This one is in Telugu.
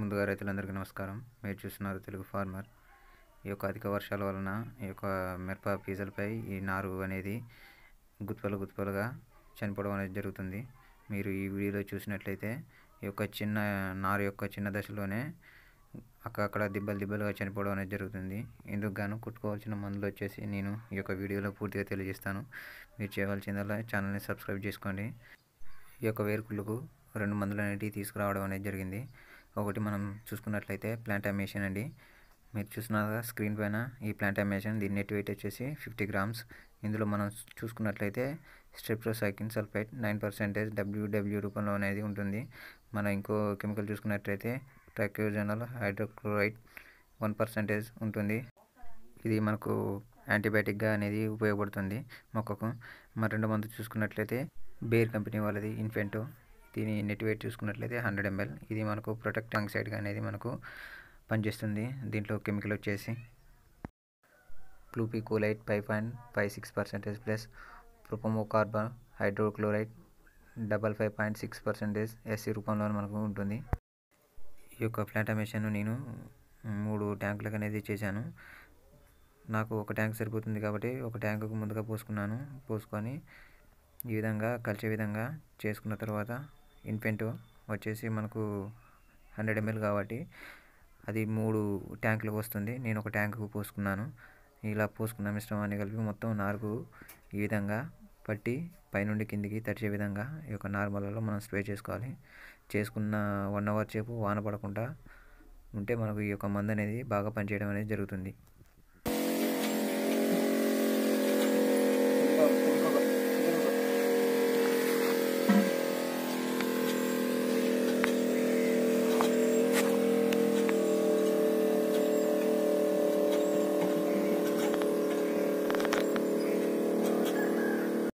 ముందుగా రైతులందరికీ నమస్కారం మీరు చూస్తున్నారు తెలుగు ఫార్మర్ ఈ యొక్క అధిక వర్షాల వలన ఈ యొక్క మిరప పీజలపై ఈ నారు అనేది గుత్పలు గుత్పలుగా చనిపోవడం అనేది జరుగుతుంది మీరు ఈ వీడియోలో చూసినట్లయితే ఈ యొక్క చిన్న నారు యొక్క చిన్న దశలోనే అక్కడక్కడ దిబ్బలు దిబ్బలుగా చనిపోవడం అనేది జరుగుతుంది ఇందుకు గాను కుట్టుకోవాల్సిన మందులు వచ్చేసి నేను ఈ యొక్క వీడియోలో పూర్తిగా తెలియజేస్తాను మీరు చేయవలసిందల్లా ఛానల్ని సబ్స్క్రైబ్ చేసుకోండి ఈ యొక్క వేరుకుళ్ళకు రెండు మందులు అనేటివి తీసుకురావడం అనేది జరిగింది ఒకటి మనం చూసుకున్నట్లయితే ప్లాంట్ మెషిన్ అండి మీరు చూసిన స్క్రీన్ పైన ఈ ప్లాంట్ మెషిన్ దీని నెట్ వెయిట్ వచ్చేసి ఫిఫ్టీ గ్రామ్స్ ఇందులో మనం చూసుకున్నట్లయితే streptocycline sulphite nine percentage W W రూపంలో అనేది ఉంటుంది మనం ఇంకో కెమికల్ చూసుకున్నట్లయితే ట్రాక్యూజనల్ హైడ్రోక్లోరైడ్ వన్ పర్సెంటేజ్ ఉంటుంది ఇది మనకు యాంటీబయాటిక్గా అనేది ఉపయోగపడుతుంది మొక్కకు మరి రెండు మందు చూసుకున్నట్లయితే బేర్ కంపెనీ వాళ్ళది ఇన్ఫెంటో దీని నెట్ వెయిట్ చూసుకున్నట్లయితే హండ్రెడ్ ఎంఎల్ ఇది మనకు ప్రొటెక్ట్ ఆంగ్సైడ్గా అనేది మనకు పనిచేస్తుంది దీంట్లో కెమికల్ వచ్చేసి కోలైట్ five point five six percentage plus carbon hydrochloride double five point six percentage SC రూపంలో మనకు ఉంటుంది ఈ యొక్క ప్లాంటమేషన్ నేను మూడు ట్యాంకులకు అనేది చేశాను నాకు ఒక ట్యాంక్ సరిపోతుంది కాబట్టి ఒక ట్యాంకుకు ముందుగా పోసుకున్నాను పోసుకొని ఈ విధంగా కలిసే విధంగా చేసుకున్న తర్వాత ఇన్ఫెంట్ వచ్చేసి మనకు హండ్రెడ్ ఎంఎల్ కాబట్టి అది మూడు ట్యాంకులకు వస్తుంది నేను ఒక ట్యాంకు పోసుకున్నాను ఇలా పోసుకున్న మిశ్రమాన్ని కలిపి మొత్తం నాలుగు ఈ విధంగా పట్టి పైనుండి కిందికి తడిచే విధంగా ఈ యొక్క నార్మల్లో మనం స్ప్రే చేసుకోవాలి చేసుకున్న వన్ అవర్ సేపు వాన పడకుండా ఉంటే మనకు ఈ యొక్క మందు అనేది బాగా పనిచేయడం అనేది జరుగుతుంది Thank you.